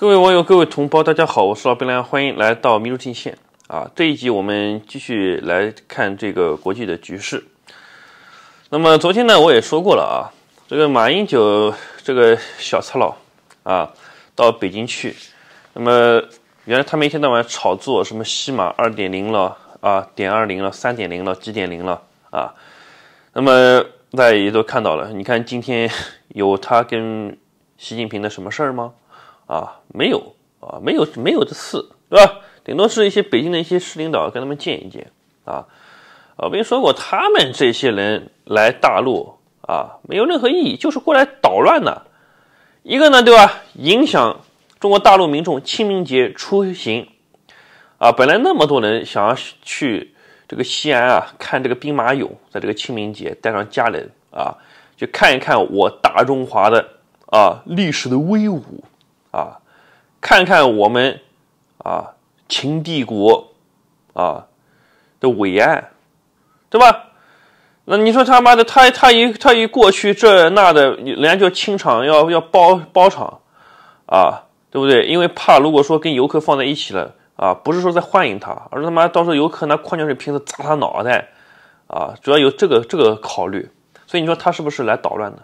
各位网友，各位同胞，大家好，我是老白羊，欢迎来到民鹿进线啊！这一集我们继续来看这个国际的局势。那么昨天呢，我也说过了啊，这个马英九这个小赤佬啊，到北京去。那么原来他们一天到晚炒作什么“西马二点零”了啊，“点二零”了，“三点零”了，“几点零”了啊。那么大家也都看到了，你看今天有他跟习近平的什么事儿吗？啊，没有啊，没有没有这事，对吧？顶多是一些北京的一些市领导跟他们见一见啊。我跟你说过，他们这些人来大陆啊，没有任何意义，就是过来捣乱的。一个呢，对吧？影响中国大陆民众清明节出行啊，本来那么多人想要去这个西安啊，看这个兵马俑，在这个清明节带上家人啊，去看一看我大中华的啊历史的威武。啊，看看我们啊秦帝国啊的伟岸，对吧？那你说他妈的，他他一他一过去这那的，人家就清场要要包包场啊，对不对？因为怕如果说跟游客放在一起了啊，不是说在欢迎他，而是他妈到时候游客拿矿泉水瓶子砸他脑袋啊，主要有这个这个考虑。所以你说他是不是来捣乱的？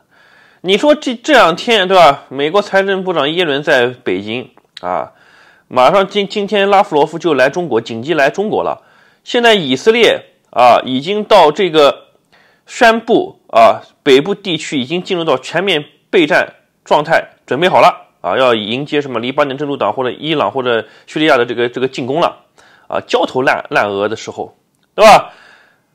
你说这这两天对吧？美国财政部长耶伦在北京啊，马上今今天拉夫罗夫就来中国，紧急来中国了。现在以色列啊已经到这个宣布啊北部地区已经进入到全面备战状态，准备好了啊，要迎接什么黎巴嫩真主党或者伊朗或者叙利亚的这个这个进攻了啊，焦头烂烂额的时候，对吧？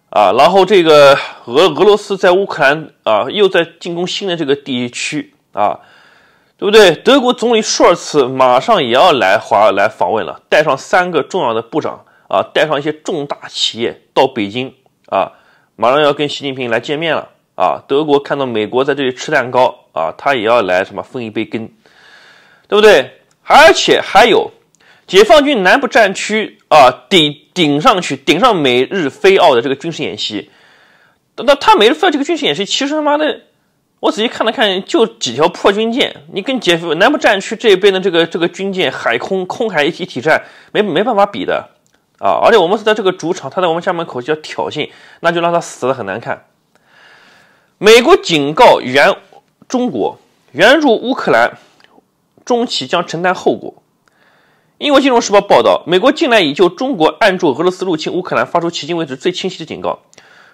啊，然后这个俄俄罗斯在乌克兰啊，又在进攻新的这个地区啊，对不对？德国总理舒尔茨马上也要来华来访问了，带上三个重要的部长啊，带上一些重大企业到北京啊，马上要跟习近平来见面了啊。德国看到美国在这里吃蛋糕啊，他也要来什么分一杯羹，对不对？而且还有解放军南部战区啊，抵。顶上去，顶上美日菲澳的这个军事演习。那他美日菲澳这个军事演习，其实他妈的，我仔细看了看，就几条破军舰，你跟解放军南部战区这一边的这个这个军舰，海空空海一体一体战，没没办法比的啊！而且我们是在这个主场，他在我们家门口就要挑衅，那就让他死的很难看。美国警告援中国援助乌克兰，中企将承担后果。英国金融时报报道，美国近来已就中国暗助俄罗斯入侵乌克兰发出迄今为止最清晰的警告，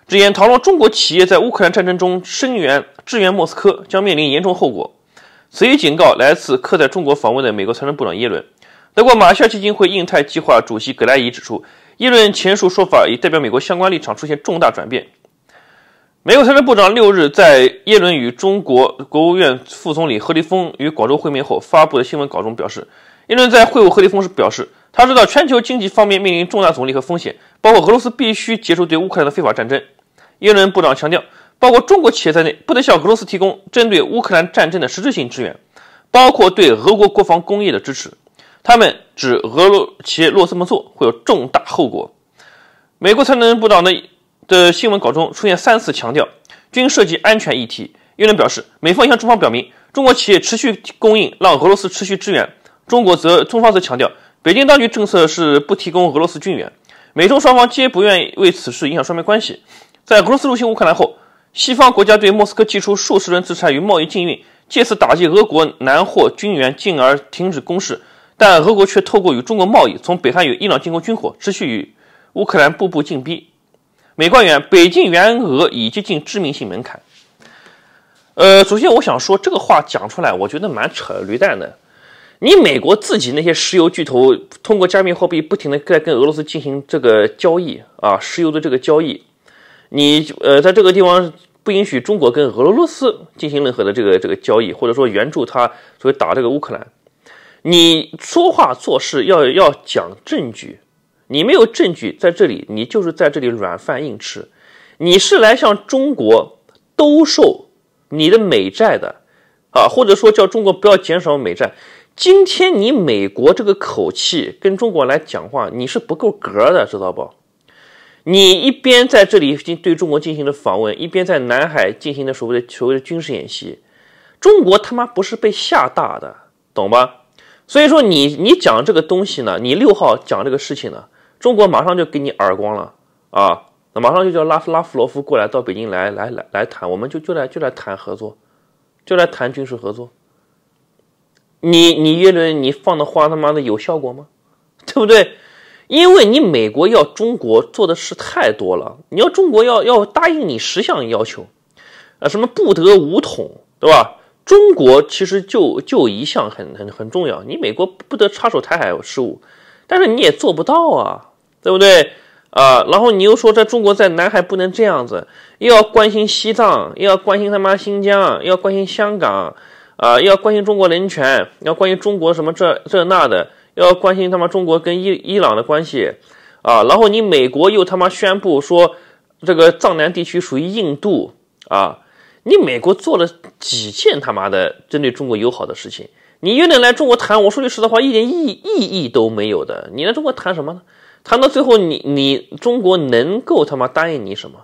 直言倘若中国企业在乌克兰战争中声援支援莫斯科，将面临严重后果。此一警告来自刻在中国访问的美国财政部长耶伦。德国马歇尔基金会印太计划主席格莱伊指出，耶伦前述说法已代表美国相关立场出现重大转变。美国财政部长六日在耶伦与中国国务院副总理何立峰与广州会面后发布的新闻稿中表示。耶伦在会晤贺利丰时表示，他知道全球经济方面面临重大阻力和风险，包括俄罗斯必须结束对乌克兰的非法战争。耶伦部长强调，包括中国企业在内，不得向俄罗斯提供针对乌克兰战争的实质性支援，包括对俄国国防工业的支持。他们指，俄罗企业若这么做，会有重大后果。美国财政部长的的新闻稿中出现三次强调，均涉及安全议题。耶伦表示，美方向中方表明，中国企业持续供应，让俄罗斯持续支援。中国则中方则强调，北京当局政策是不提供俄罗斯军援，美中双方皆不愿意为此事影响双边关系。在俄罗斯入侵乌克兰后，西方国家对莫斯科寄出数十轮制裁与贸易禁运，借此打击俄国南货军援，进而停止攻势。但俄国却透过与中国贸易，从北韩与伊朗进口军火，持续与乌克兰步步进逼。美官员北京援俄已接近致命性门槛。呃，首先我想说这个话讲出来，我觉得蛮扯驴蛋的。你美国自己那些石油巨头通过加密货币不停的在跟俄罗斯进行这个交易啊，石油的这个交易，你呃，在这个地方不允许中国跟俄罗斯进行任何的这个这个交易，或者说援助他所谓打这个乌克兰。你说话做事要要讲证据，你没有证据在这里，你就是在这里软饭硬吃，你是来向中国兜售你的美债的啊，或者说叫中国不要减少美债。今天你美国这个口气跟中国来讲话，你是不够格的，知道不？你一边在这里进对中国进行了访问，一边在南海进行的所谓的所谓的军事演习，中国他妈不是被吓大的，懂吧？所以说你你讲这个东西呢，你六号讲这个事情呢，中国马上就给你耳光了啊！那马上就叫拉夫拉夫罗夫过来到北京来来来来谈，我们就就来就来谈合作，就来谈军事合作。你你耶伦你放的话他妈的有效果吗？对不对？因为你美国要中国做的事太多了，你要中国要要答应你十项要求，呃，什么不得武统，对吧？中国其实就就一项很很很重要，你美国不得插手台海事务，但是你也做不到啊，对不对啊？然后你又说在中国在南海不能这样子，又要关心西藏，又要关心他妈新疆，又要关心香港。啊，要关心中国人权，要关心中国什么这这那的，要关心他妈中国跟伊伊朗的关系，啊，然后你美国又他妈宣布说这个藏南地区属于印度，啊，你美国做了几件他妈的针对中国友好的事情，你又能来中国谈？我说句实话，一点意意义都没有的。你来中国谈什么呢？谈到最后，你你中国能够他妈答应你什么？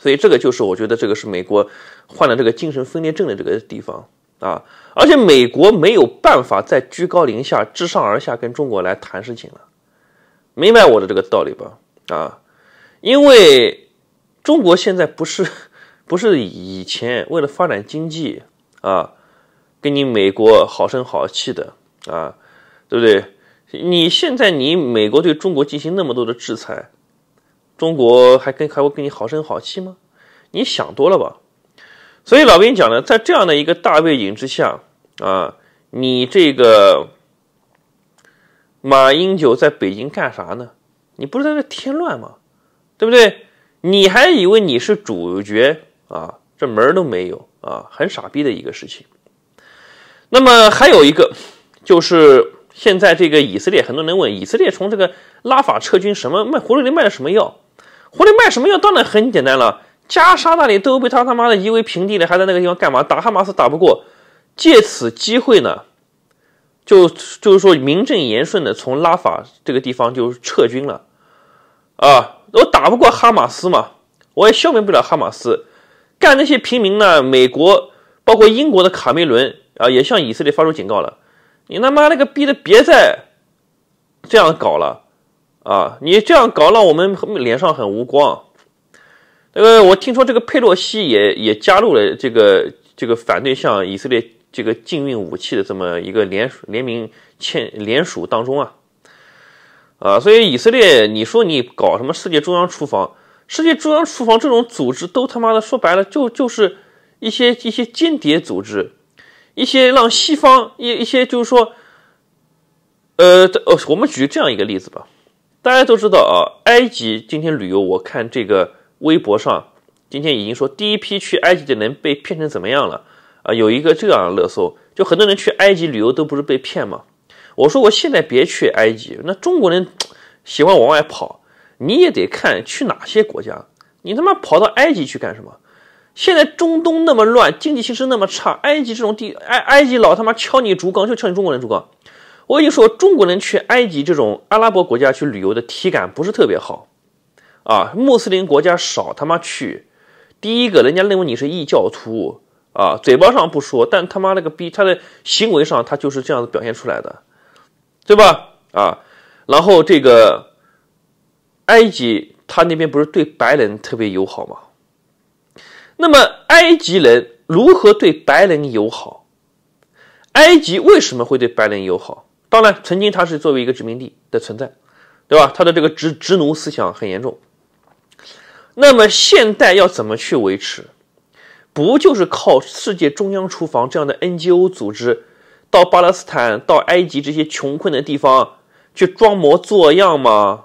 所以这个就是我觉得这个是美国患了这个精神分裂症的这个地方。啊，而且美国没有办法再居高临下、自上而下跟中国来谈事情了，明白我的这个道理吧？啊，因为中国现在不是不是以前为了发展经济啊，跟你美国好声好气的啊，对不对？你现在你美国对中国进行那么多的制裁，中国还跟还会跟你好声好气吗？你想多了吧？所以老兵讲呢，在这样的一个大背景之下，啊，你这个马英九在北京干啥呢？你不是在那添乱吗？对不对？你还以为你是主角啊？这门儿都没有啊，很傻逼的一个事情。那么还有一个，就是现在这个以色列很多人问，以色列从这个拉法撤军，什么卖狐狸里卖的什么药？狐狸卖什么药？当然很简单了。加沙那里都被他他妈的夷为平地了，还在那个地方干嘛？打哈马斯打不过，借此机会呢，就就是说名正言顺的从拉法这个地方就撤军了。啊，我打不过哈马斯嘛，我也消灭不了哈马斯，干那些平民呢？美国包括英国的卡梅伦啊，也向以色列发出警告了：你他妈那个逼的别再这样搞了，啊，你这样搞让我们脸上很无光。那个，我听说这个佩洛西也也加入了这个这个反对向以色列这个禁运武器的这么一个联联名签联署当中啊，啊，所以以色列，你说你搞什么世界中央厨房？世界中央厨房这种组织都他妈的说白了，就就是一些一些间谍组织，一些让西方一一些就是说，呃，呃，我们举这样一个例子吧，大家都知道啊，埃及今天旅游，我看这个。微博上今天已经说第一批去埃及的人被骗成怎么样了啊？有一个这样的热搜，就很多人去埃及旅游都不是被骗嘛。我说我现在别去埃及。那中国人 喜欢往外跑，你也得看去哪些国家。你他妈跑到埃及去干什么？现在中东那么乱，经济形势那么差，埃及这种地，埃埃及老他妈敲你竹杠，就敲你中国人竹杠。我跟你说，中国人去埃及这种阿拉伯国家去旅游的体感不是特别好。啊，穆斯林国家少他妈去，第一个人家认为你是异教徒啊，嘴巴上不说，但他妈那个逼他的行为上他就是这样子表现出来的，对吧？啊，然后这个埃及他那边不是对白人特别友好吗？那么埃及人如何对白人友好？埃及为什么会对白人友好？当然，曾经他是作为一个殖民地的存在，对吧？他的这个殖殖奴思想很严重。那么现代要怎么去维持？不就是靠世界中央厨房这样的 NGO 组织，到巴勒斯坦、到埃及这些穷困的地方去装模作样吗？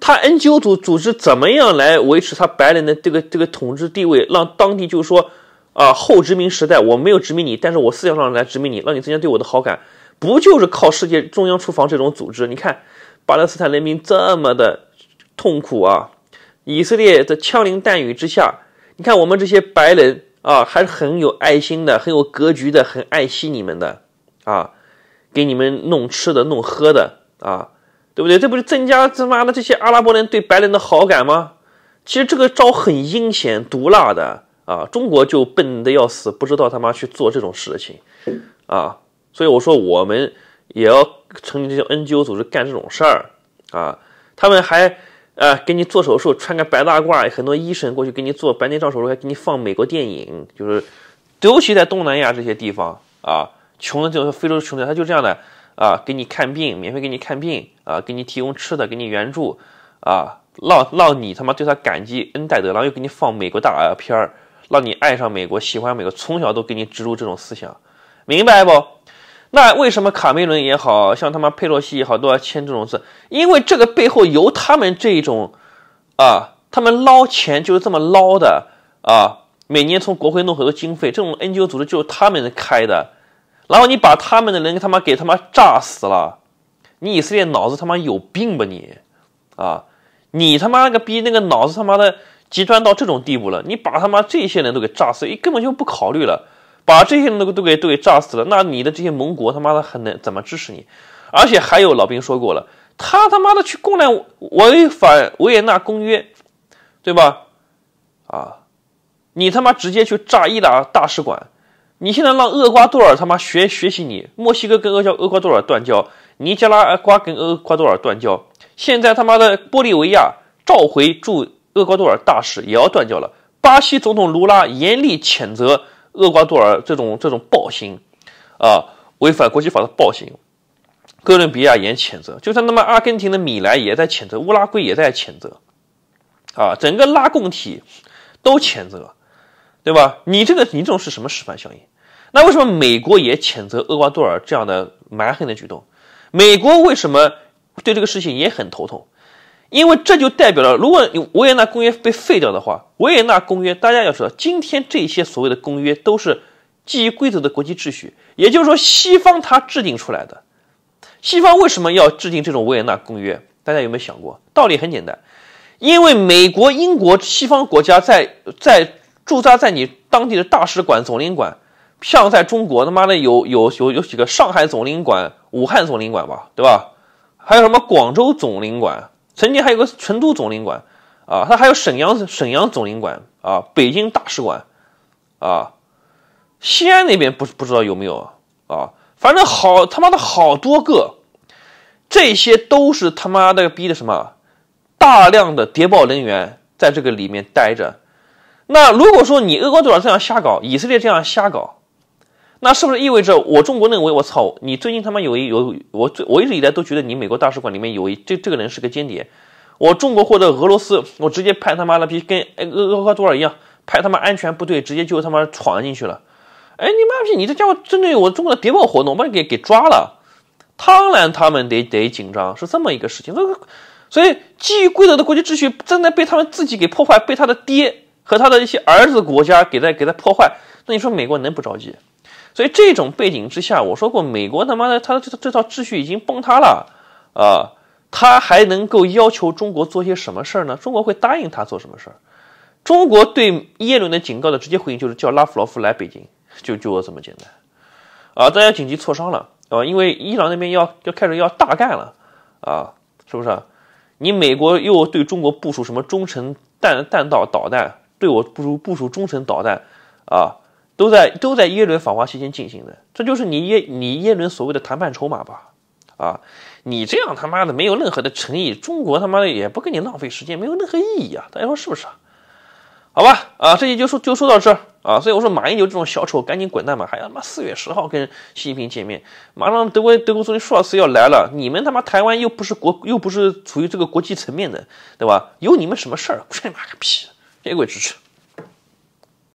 他 NGO 组组织怎么样来维持他白人的这个这个统治地位，让当地就是说啊后殖民时代我没有殖民你，但是我思想上来殖民你，让你增加对我的好感？不就是靠世界中央厨房这种组织？你看巴勒斯坦人民这么的痛苦啊！以色列的枪林弹雨之下，你看我们这些白人啊，还是很有爱心的，很有格局的，很爱惜你们的，啊，给你们弄吃的，弄喝的，啊，对不对？这不是增加他妈的这些阿拉伯人对白人的好感吗？其实这个招很阴险毒辣的啊！中国就笨的要死，不知道他妈去做这种事情，啊！所以我说我们也要成立这些 NGO 组织干这种事儿，啊，他们还。啊，给你做手术，穿个白大褂，很多医生过去给你做白内障手术，还给你放美国电影，就是，尤其在东南亚这些地方啊，穷的就是非洲穷的，他就这样的啊，给你看病，免费给你看病啊，给你提供吃的，给你援助啊，让让你他妈对他感激恩戴德，然后又给你放美国大片儿，让你爱上美国，喜欢美国，从小都给你植入这种思想，明白不？那为什么卡梅伦也好像他妈佩洛西也好都要签这种字？因为这个背后由他们这种，啊，他们捞钱就是这么捞的啊，每年从国会弄很多经费，这种 NGO 组织就是他们开的。然后你把他们的人他妈给他妈炸死了，你以色列脑子他妈有病吧你？啊，你他妈个逼，那个脑子他妈的极端到这种地步了，你把他妈这些人都给炸死，你根本就不考虑了。把这些人都都给都给炸死了，那你的这些盟国他妈的还能怎么支持你？而且还有老兵说过了，他他妈的去公然违反《维也纳公约》，对吧？啊，你他妈直接去炸伊打大使馆，你现在让厄瓜多尔他妈学学习你，墨西哥跟阿交厄瓜多尔断交，尼加拉瓜跟厄瓜多尔断交，现在他妈的玻利维亚召回驻厄瓜多尔大使也要断交了，巴西总统卢拉严厉谴责。厄瓜多尔这种这种暴行啊，违反国际法的暴行，哥伦比亚也谴责，就像那么阿根廷的米莱也在谴责，乌拉圭也在谴责，啊，整个拉共体都谴责，对吧？你这个民众是什么示范效应？那为什么美国也谴责厄瓜多尔这样的蛮横的举动？美国为什么对这个事情也很头痛？因为这就代表了，如果有维也纳公约被废掉的话，维也纳公约大家要知道，今天这些所谓的公约都是基于规则的国际秩序，也就是说，西方它制定出来的。西方为什么要制定这种维也纳公约？大家有没有想过？道理很简单，因为美国、英国、西方国家在在驻扎在你当地的大使馆、总领馆，像在中国，他妈的有有有有几个上海总领馆、武汉总领馆吧，对吧？还有什么广州总领馆？曾经还有个成都总领馆，啊，他还有沈阳沈阳总领馆啊，北京大使馆，啊，西安那边不不知道有没有啊，反正好他妈的好多个，这些都是他妈的逼的什么，大量的谍报人员在这个里面待着，那如果说你俄国多长这样瞎搞，以色列这样瞎搞。那是不是意味着我中国认为我操你最近他妈有一有我最我一直以来都觉得你美国大使馆里面有一这这个人是个间谍，我中国或者俄罗斯，我直接派他妈那批跟俄俄亥多尔一样派他妈安全部队直接就他妈闯进去了，哎你妈逼你这家伙针对我中国的谍报活动把你给给抓了，当然他们得得紧张是这么一个事情，所以基于规则的国际秩序正在被他们自己给破坏，被他的爹和他的一些儿子国家给他给他破坏，那你说美国能不着急？所以这种背景之下，我说过，美国他妈的，他这这套秩序已经崩塌了，啊，他还能够要求中国做些什么事儿呢？中国会答应他做什么事儿？中国对耶伦的警告的直接回应就是叫拉夫罗夫来北京，就就这么简单，啊，大家紧急磋商了，啊，因为伊朗那边要要开始要大干了，啊，是不是？你美国又对中国部署什么中程弹弹道导弹，对我不如部署中程导弹，啊。都在都在耶伦访华期间进行的，这就是你耶你耶伦所谓的谈判筹码吧？啊，你这样他妈的没有任何的诚意，中国他妈的也不跟你浪费时间，没有任何意义啊！大家说是不是？好吧，啊，这也就说就说到这啊，所以我说马英九这种小丑赶紧滚蛋吧！还要他妈四月十号跟习近平见面，马上德国德国总理舒尔茨要来了，你们他妈台湾又不是国又不是处于这个国际层面的，对吧？有你们什么事儿？滚你妈个屁，别支持。